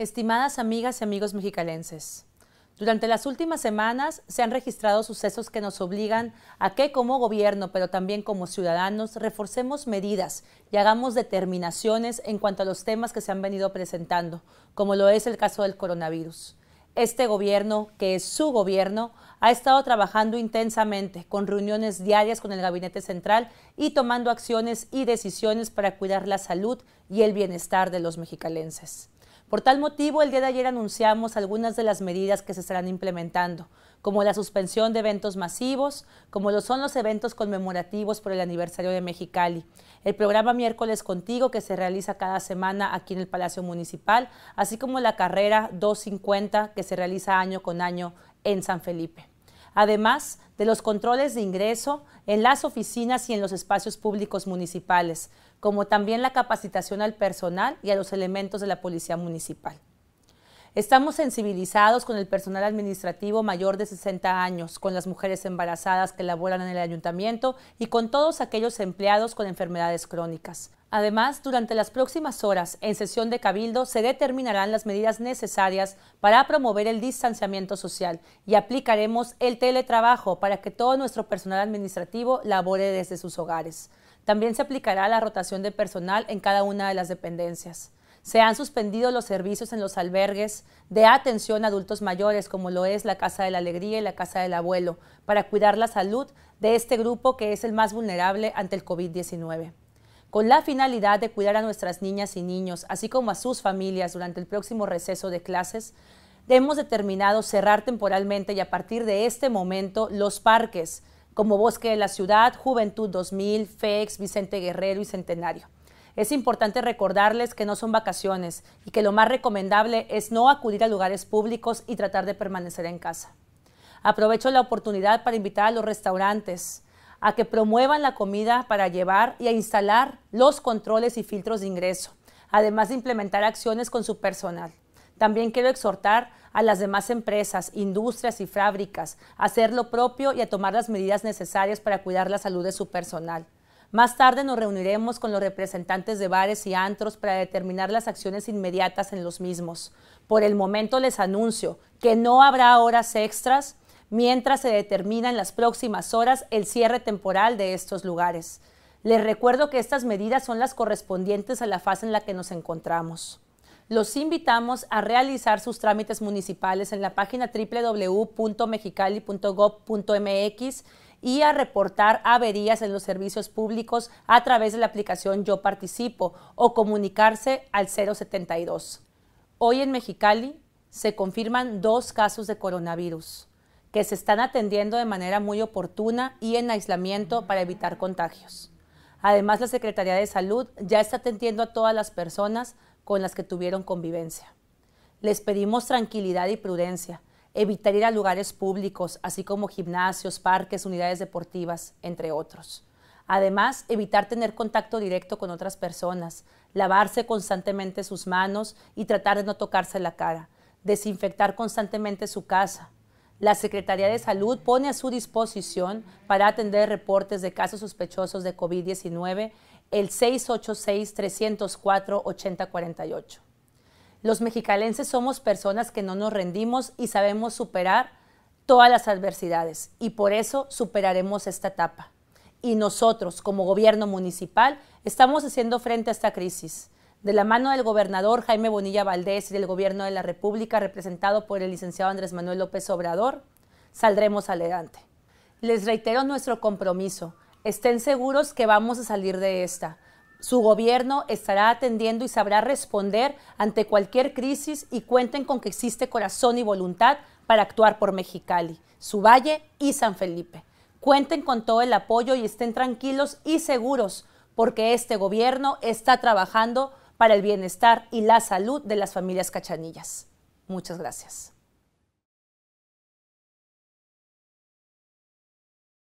Estimadas amigas y amigos mexicalenses, durante las últimas semanas se han registrado sucesos que nos obligan a que como gobierno, pero también como ciudadanos, reforcemos medidas y hagamos determinaciones en cuanto a los temas que se han venido presentando, como lo es el caso del coronavirus. Este gobierno, que es su gobierno, ha estado trabajando intensamente con reuniones diarias con el Gabinete Central y tomando acciones y decisiones para cuidar la salud y el bienestar de los mexicalenses. Por tal motivo, el día de ayer anunciamos algunas de las medidas que se estarán implementando, como la suspensión de eventos masivos, como lo son los eventos conmemorativos por el aniversario de Mexicali, el programa Miércoles Contigo que se realiza cada semana aquí en el Palacio Municipal, así como la carrera 250 que se realiza año con año en San Felipe además de los controles de ingreso en las oficinas y en los espacios públicos municipales, como también la capacitación al personal y a los elementos de la Policía Municipal. Estamos sensibilizados con el personal administrativo mayor de 60 años, con las mujeres embarazadas que laboran en el ayuntamiento y con todos aquellos empleados con enfermedades crónicas. Además, durante las próximas horas, en sesión de Cabildo, se determinarán las medidas necesarias para promover el distanciamiento social y aplicaremos el teletrabajo para que todo nuestro personal administrativo labore desde sus hogares. También se aplicará la rotación de personal en cada una de las dependencias. Se han suspendido los servicios en los albergues de atención a adultos mayores, como lo es la Casa de la Alegría y la Casa del Abuelo, para cuidar la salud de este grupo que es el más vulnerable ante el COVID-19 con la finalidad de cuidar a nuestras niñas y niños, así como a sus familias durante el próximo receso de clases, hemos determinado cerrar temporalmente y a partir de este momento los parques como Bosque de la Ciudad, Juventud 2000, FEX, Vicente Guerrero y Centenario. Es importante recordarles que no son vacaciones y que lo más recomendable es no acudir a lugares públicos y tratar de permanecer en casa. Aprovecho la oportunidad para invitar a los restaurantes a que promuevan la comida para llevar y a instalar los controles y filtros de ingreso, además de implementar acciones con su personal. También quiero exhortar a las demás empresas, industrias y fábricas a hacer lo propio y a tomar las medidas necesarias para cuidar la salud de su personal. Más tarde nos reuniremos con los representantes de bares y antros para determinar las acciones inmediatas en los mismos. Por el momento les anuncio que no habrá horas extras mientras se determina en las próximas horas el cierre temporal de estos lugares. Les recuerdo que estas medidas son las correspondientes a la fase en la que nos encontramos. Los invitamos a realizar sus trámites municipales en la página www.mexicali.gov.mx y a reportar averías en los servicios públicos a través de la aplicación Yo Participo o comunicarse al 072. Hoy en Mexicali se confirman dos casos de coronavirus que se están atendiendo de manera muy oportuna y en aislamiento para evitar contagios. Además, la Secretaría de Salud ya está atendiendo a todas las personas con las que tuvieron convivencia. Les pedimos tranquilidad y prudencia evitar ir a lugares públicos, así como gimnasios, parques, unidades deportivas, entre otros. Además, evitar tener contacto directo con otras personas, lavarse constantemente sus manos y tratar de no tocarse la cara, desinfectar constantemente su casa. La Secretaría de Salud pone a su disposición para atender reportes de casos sospechosos de COVID-19 el 686-304-8048. Los mexicalenses somos personas que no nos rendimos y sabemos superar todas las adversidades y por eso superaremos esta etapa. Y nosotros, como gobierno municipal, estamos haciendo frente a esta crisis. De la mano del gobernador Jaime Bonilla Valdés y del gobierno de la República, representado por el licenciado Andrés Manuel López Obrador, saldremos adelante. Les reitero nuestro compromiso. Estén seguros que vamos a salir de esta. Su gobierno estará atendiendo y sabrá responder ante cualquier crisis y cuenten con que existe corazón y voluntad para actuar por Mexicali, su valle y San Felipe. Cuenten con todo el apoyo y estén tranquilos y seguros porque este gobierno está trabajando para el bienestar y la salud de las familias cachanillas. Muchas gracias.